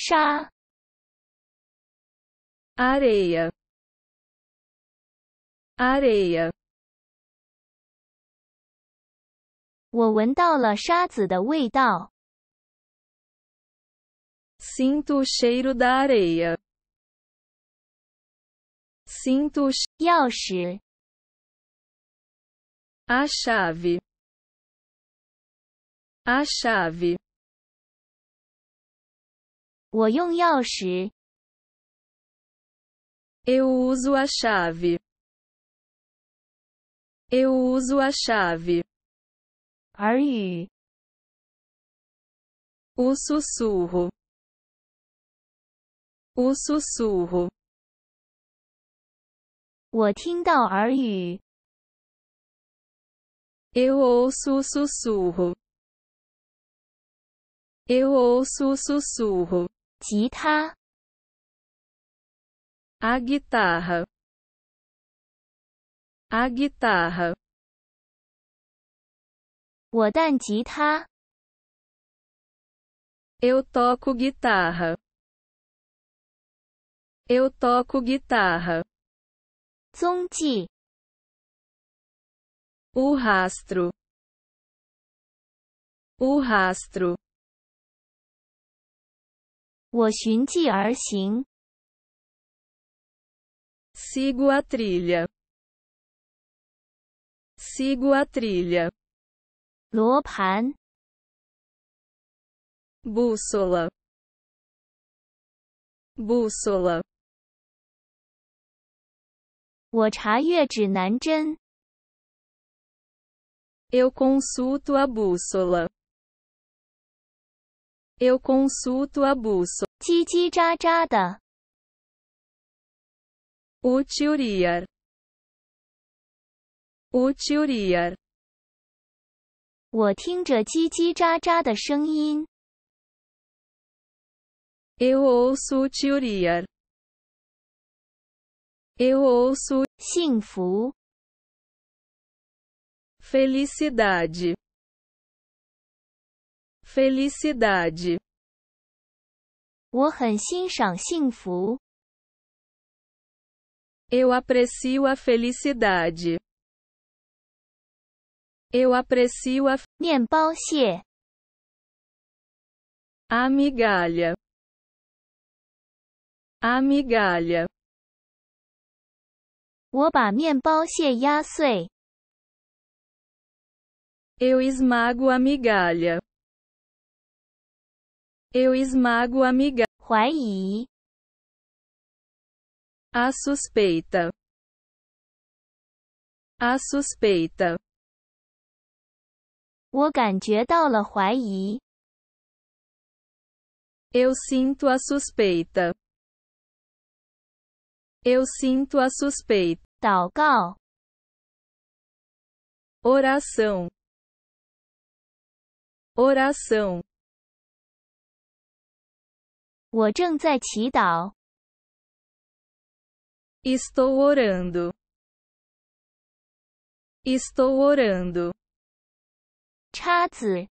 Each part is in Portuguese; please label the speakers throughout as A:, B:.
A: chá, areia, areia. sinto o cheiro da areia. Sinto o a chave, a chave. Eu uso a chave. Eu uso a chave. o sussurro. O sussurro. Eu ouço o sussurro. Eu ouço o sussurro guitarra, a guitarra. eu toco guitarra, eu toco guitarra. o rastro, o rastro. 我循迹而行。Sigo a trilha. Sigo a trilha. 罗盘。Bússola. Bússola. 我查阅指南针。Eu consulto a bússola. Eu consulto a bússola. 叽叽喳喳的。Utiliar. Utiliar. Eu ouço utiliar. Eu ouço Felicidade. Felicidade. Eu aprecio a felicidade. Eu aprecio a 面包屑。A migalha. A migalha. Eu esmago a migalha. Eu esmago amiga. Huai. A suspeita. A suspeita. Eu sinto a suspeita. Eu sinto a suspeita. 祷告 Oração. Oração. 我正在祈祷。Estou orando. Estou orando. 刀子。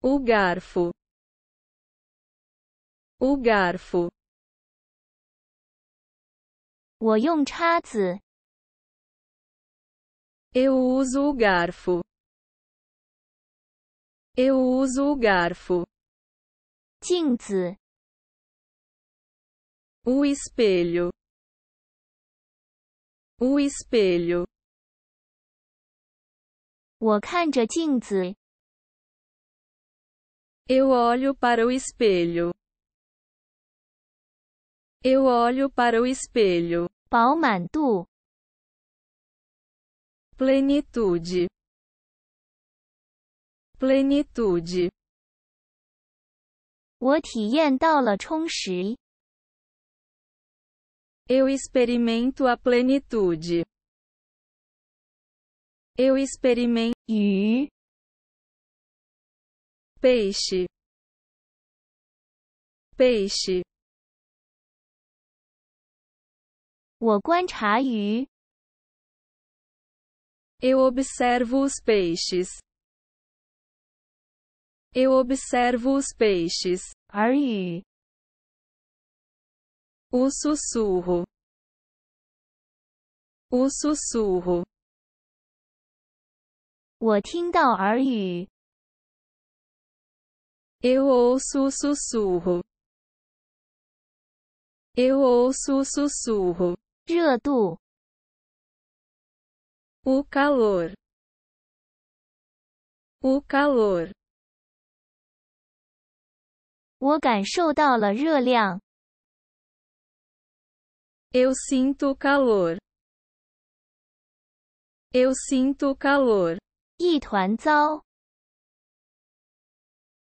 A: O garfo. O garfo. 我用叉子。Eu uso o garfo. Eu uso o garfo. O espelho. O espelho. Eu olho para o espelho. Eu olho para o espelho. Plenitude. Plenitude. Eu experimento a plenitude. Eu experimento 鱼 peixe peixe Eu observo os peixes. Eu observo os peixes. Re. O sussurro. O sussurro. Eu ouço o sussurro. Eu ouço o sussurro. O calor. O calor. 我感受到了热量。Eu sinto calor. Eu sinto o calor. 一团糟。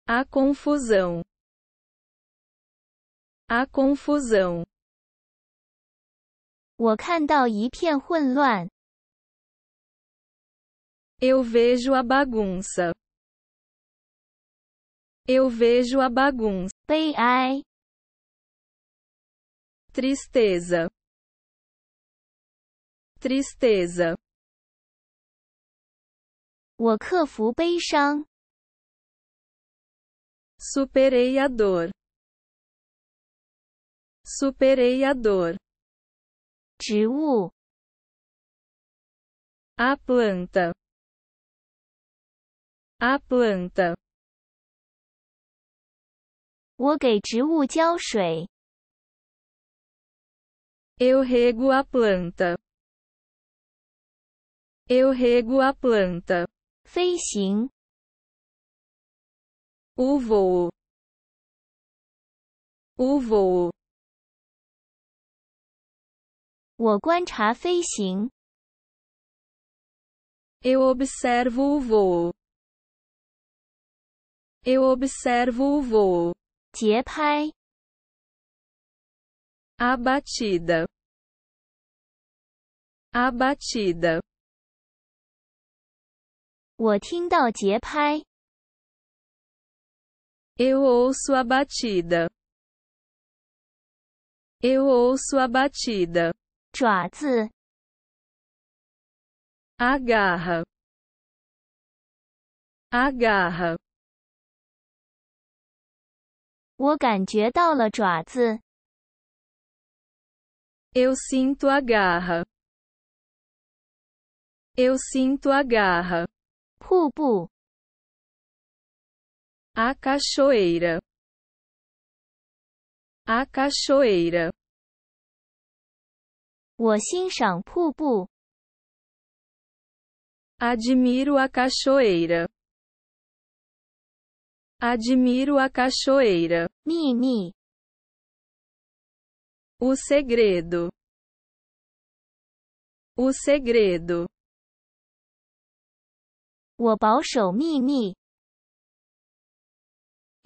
A: A confusão. A confusão. 我看到一片混乱。Eu vejo a bagunça. Eu vejo a bagunça. 悲哀 Tristeza. Tristeza. superei a dor. Superei a dor. 植物 A planta. A planta. 我给植物浇水。Eu rego a planta. Eu rego a planta. 飞行。O voo. O voo. 我观察飞行。Eu observo o voo. Eu observo o voo. 节拍，a batida, a batida。我听到节拍，eu ouço a batida, eu ouço a batida。爪子，a garra, a garra。我感觉到了爪子。Eu sinto a garra. Eu sinto a garra. A cachoeira. A cachoeira. Admiro a cachoeira. Admiro a cachoeira. Mimi. O segredo. O segredo.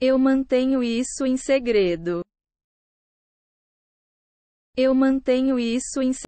A: Eu mantenho isso em segredo. Eu mantenho isso em